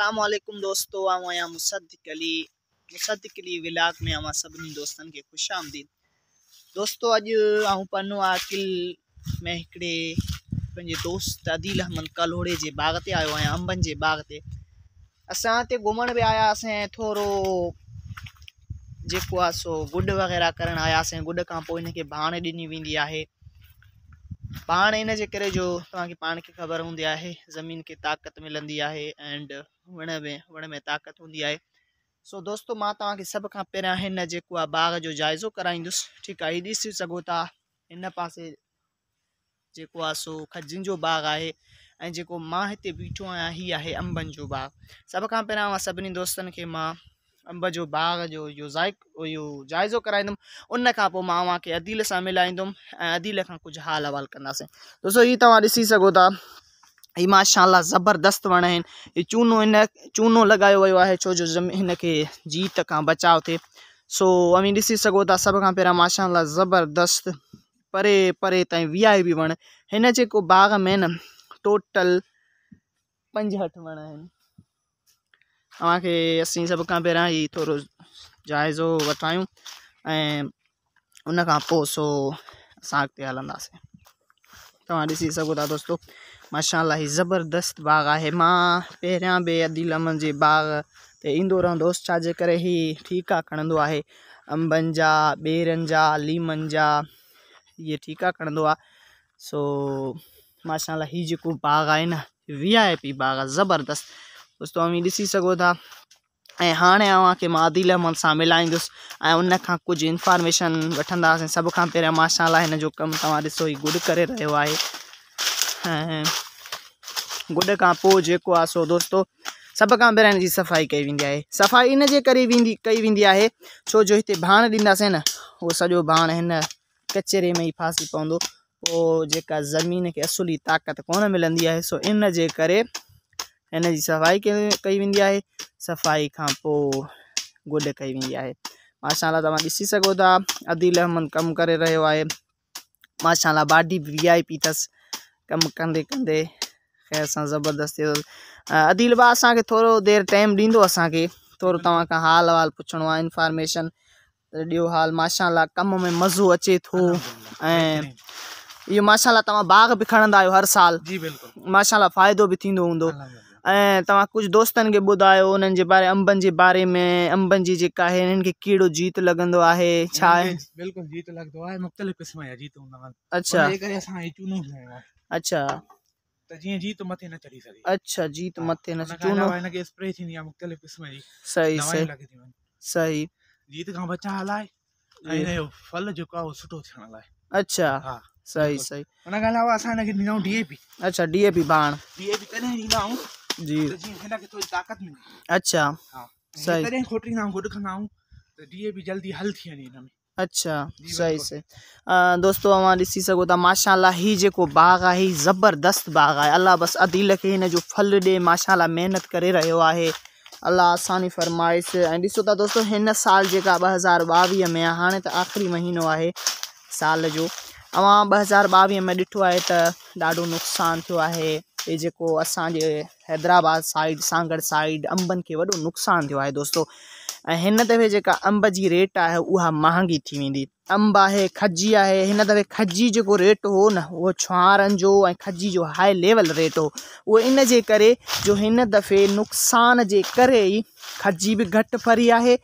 असलम दोस्तों आया मुसद्दिक अली मुसद्दिक अली विलाग में आवा सभी दोस्तों के खुश आमदीद दोस्तों अज आऊं पनो आकिल में हिकिड़े दोस्त अदील अहमद कलोड़े के बाग से आयो आहियां अंबनि जे बाग से असते घुम भी आया आयासीं थोरो सो गुड वग़ैरह करणु आयास गुड का पो इनके भाण ॾिनी वी है पाण इन जो तव्हांखे पाण खे ख़बर हूंदी आहे ज़मीन के ताक़त मिली है एंड हुअण में हुअण में ताक़त होंगी है सो दोस्तों मां सब का खां पहिरियां हिन जेको आहे बाग जो जाइज़ो कराईंदुसि ठीकु आहे हीअ ॾिसी सघो था हिन पासे सो खजनि जो बाग आहे ऐं जेको मां बीठो आहियां हीअ आहे अंबनि जो बाग सब खां पहिरियां मां सभिनी दोस्तनि खे मां अंब जो बाग जो इहो ज़ाइक़ो इहो जाइज़ो कराईंदुमि उन अदील सां मिलाईंदुमि अदील खां कुझु हाल अहवा कंदासीं दोस्तो हीअ तव्हां ॾिसी सघो ही माशाला ज़बरदस्त वण आहिनि ही चूनो इन चूनो लॻायो वो है छो जो ज़मी हिनखे जीत का बचाव थे सो अवी ऐसी सघो था सभ खां ज़बरदस्त परे परे ती आई भी वण हिन जेको बाग में न टोटल पंजहठि वण आहिनि तव्हांखे असीं सभ खां पहिरियां ई थोरो जाइज़ो वठायूं ऐं सो अस अॻिते हलंदासीं तव्हां ॾिसी माशाला ही ज़बरदस्त बाग आहे मां पहिरियां बि अदिल अमन के बाग ते ईंदो रहंदुसि कर करे ही ठीका खणंदो आहे अंबनि जा ॿेरनि जा लीमनि जा इहे ठीका खणंदो आहे सो माशाल्लाह ही जेको बाग है न वी आई पी बाग ज़बरदस्त दोस्त तव्हां ॾिसी सघो था ऐं हाणे आवां की मां उन खां इंफॉर्मेशन वठंदासीं सब खां पहिरियां माशाला कम तुम ऐसो ही गुड कर रो है गुड का जो जेको सो दोस्तों सब का पहिरियां सफ़ाई कई वी है सफ़ाई इन करी कई वेंदी है छो जो इतने भाण डींदे न वो सॼो भाण हिन कचरे में ही फासी पवंदो ज़मीन के असुली ताक़त को मिली है सो इन कर सफ़ाई कई वी है सफ़ाई का गुड कई वी है माशाला तुम ऐसी अदील अहमद कम कर रो है माशाला बाडी वी आई पी अस कम कंदे कंदे ख़ैर सां ज़बरदस्ती अदील भाउ असांखे थोरो देरि टाइम ॾींदो असांखे थोरो हम्म। हाल अहिवाल पुछिणो आ इंफॉर्मेशन त हाल माशाला कम में मज़ो अचे थो ये माशाला तव्हां बाग भी खणंदा हर साल जी माशाला फ़ाइदो भी होंगे ऐं तव्हां कुझु दोस्तनि खे बारे अंबन के बारे में अंबनि जी जेका आहे हिननि जीत लॻंदो है छा जीत मुख़्तलिफ़ क़िस्म जीत अच्छा अच्छा जीत अच्छा जीत मथे न अच्छा, चूनो सही सही जीत जो अच्छा सही सही डीएपी अच्छा डीएपी बाण डीएपी जी तो अच्छा हाँ, सही तो जल्दी हल थी में अच्छा सही से दोस्तों हमारी ॾिसी सघो था माशाला ही बाग है ही ज़बरदस्त बाग है अल्लाह बस अदील के जो फल ॾे माशाला मेहनत करे रो है अल्लाह आसानी फरमाइश ऐं ॾिसो था साल जो हज़ार में हाँ तो आख़िरी महीनो है साल जो अवां ॿ हज़ार बवी में ॾिठो है तो ढो नुकसान थो है ये जो असांजे हैदराबाद साइड सांगड़ साइड अंबन के वो नुकसान थो है दोस्तों ऐं दफ़े जेका अंब की रेट है वह महंगी थी वी अंब है खजी है इन दफ़े खजी जो रेट हो न वो छुआरन जो खजी जो हाई लेवल रेट हो वो इन करे जो इन दफ़े नुक़सान के कर ई खजी भी घट फरी है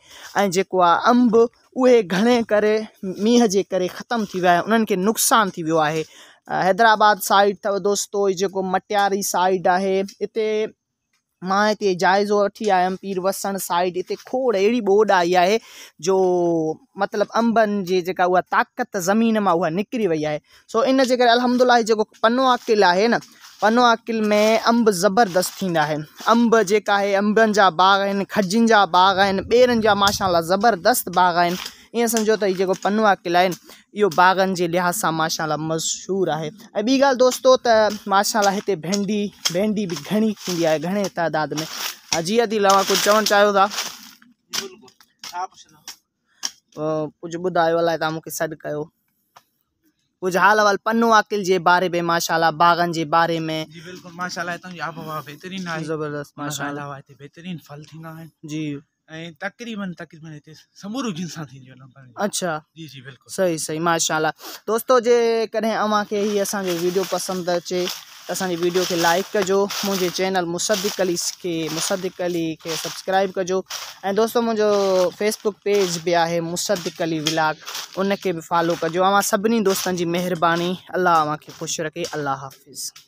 जो अंब उ घने करे मींहं जे करे खत्म थी वह उन्हनि नुकसान थी वो है हैदराबाद साइड अव दोस्तों जो मटियारी साइड है इतने मां इतने जायजो वी आयम पीर वसण साइड इतने खोड़ अड़ी बोड़ आई है जो मतलब अंबन जी जो ताक़त ज़मीन में वह निकिरी वही है सो इन कर अलहमदुल्ला जो जेको पनो आकिल न पनो आकिल में अंब ज़बरदस्त है अंब जो है अंबन जहा बाग खजन जहा बाग बेरन जहा माशाला ज़बरदस्त बाग ईअं समझो तो हीअ जेको क़िला यो बागन के लिहाज़ से माशाला मशहूर है बी गाल दोस्तों दोस्तो त माशाला इतने भिंडी भिंडी भी घनी थी आहे घणे तइदाद में जी अदी लवां कुछ चवन चाहो था कुछ बुधा अलाए तव्हां मूंखे सॾु कयो कुझु हाल अहिवाल पन्नो अकिल के बारे में माशाला बागन के बारे में जी बिल्कुल माशाला हितां जी आबो ज़बरदस्त माशाला हिते फल थी जी तकरीबन तकरीबन हिते समूरो इंसान थींदियूं आहिनि अच्छा जी जी बिल्कुल सही सही माशाल्लाह दोस्तो जेकॾहिं के खे हीअ असांजो वीडियो पसंद अचे त असांजी वीडियो के लाइक कजो मुझे चैनल मुसदिक अली खे मुसदिक अली खे सब्सक्राइब कजो ए दोस्तों मुझे फेसबुक पेज भी है मुसदिक अली व्लाग उनखे बि फॉलो कजो अवां सभिनी दोस्तनि जी मेहरबानी अल्लाह अव्हां खे ख़ुशि रखे अल्लाह हाफ़िज़